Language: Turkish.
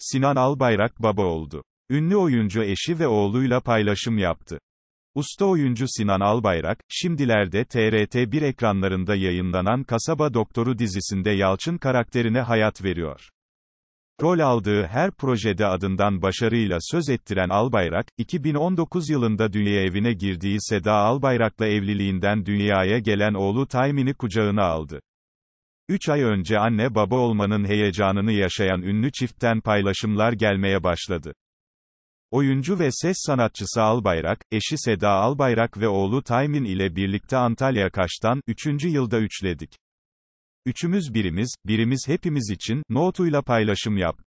Sinan Albayrak baba oldu. Ünlü oyuncu eşi ve oğluyla paylaşım yaptı. Usta oyuncu Sinan Albayrak, şimdilerde TRT1 ekranlarında yayınlanan Kasaba Doktoru dizisinde Yalçın karakterine hayat veriyor. Rol aldığı her projede adından başarıyla söz ettiren Albayrak, 2019 yılında dünya evine girdiği Seda Albayrak'la evliliğinden dünyaya gelen oğlu Taymin'i kucağına aldı. 3 ay önce anne baba olmanın heyecanını yaşayan ünlü çiftten paylaşımlar gelmeye başladı. Oyuncu ve ses sanatçısı Albayrak, eşi Seda Albayrak ve oğlu Taymin ile birlikte Antalya Kaş'tan 3. yılda üçledik. Üçümüz birimiz, birimiz hepimiz için notuyla paylaşım yap.